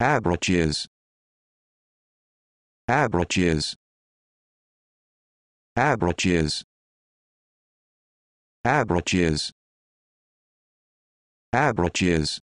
Abroches. Abroches. Abroches. Abroches. Abroches.